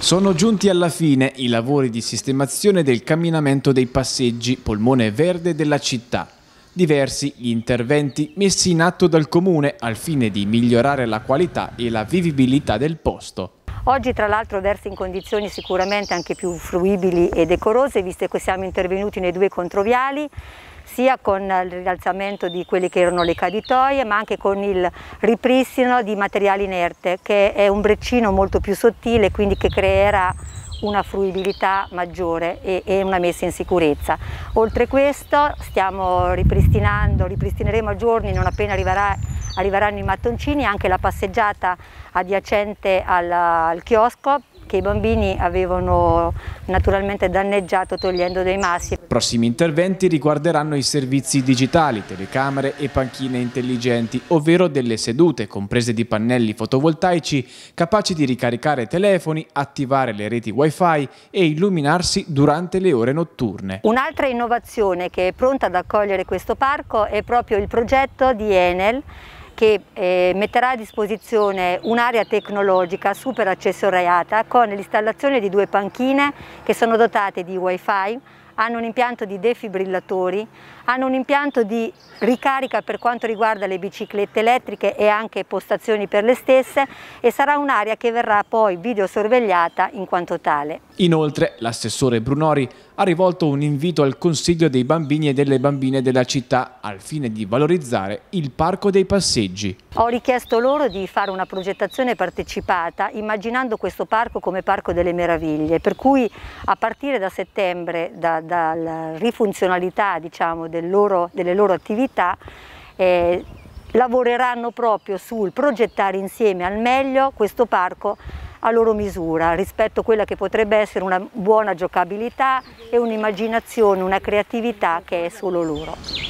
Sono giunti alla fine i lavori di sistemazione del camminamento dei passeggi polmone verde della città. Diversi gli interventi messi in atto dal comune al fine di migliorare la qualità e la vivibilità del posto. Oggi tra l'altro versa in condizioni sicuramente anche più fruibili e decorose, visto che siamo intervenuti nei due controviali, sia con il rialzamento di quelle che erano le caditoie ma anche con il ripristino di materiale inerte che è un breccino molto più sottile quindi che creerà una fruibilità maggiore e, e una messa in sicurezza. Oltre questo stiamo ripristinando, ripristineremo a giorni non appena arriverà arriveranno i mattoncini, anche la passeggiata adiacente al, al chiosco che i bambini avevano naturalmente danneggiato togliendo dei massi. Prossimi interventi riguarderanno i servizi digitali, telecamere e panchine intelligenti, ovvero delle sedute comprese di pannelli fotovoltaici capaci di ricaricare telefoni, attivare le reti wifi e illuminarsi durante le ore notturne. Un'altra innovazione che è pronta ad accogliere questo parco è proprio il progetto di Enel che eh, metterà a disposizione un'area tecnologica super accessoriata con l'installazione di due panchine che sono dotate di wifi hanno un impianto di defibrillatori, hanno un impianto di ricarica per quanto riguarda le biciclette elettriche e anche postazioni per le stesse e sarà un'area che verrà poi videosorvegliata in quanto tale. Inoltre l'assessore Brunori ha rivolto un invito al Consiglio dei bambini e delle bambine della città al fine di valorizzare il Parco dei Passeggi. Ho richiesto loro di fare una progettazione partecipata immaginando questo parco come Parco delle Meraviglie, per cui a partire da settembre, da dalla rifunzionalità diciamo, del loro, delle loro attività, eh, lavoreranno proprio sul progettare insieme al meglio questo parco a loro misura rispetto a quella che potrebbe essere una buona giocabilità e un'immaginazione, una creatività che è solo loro.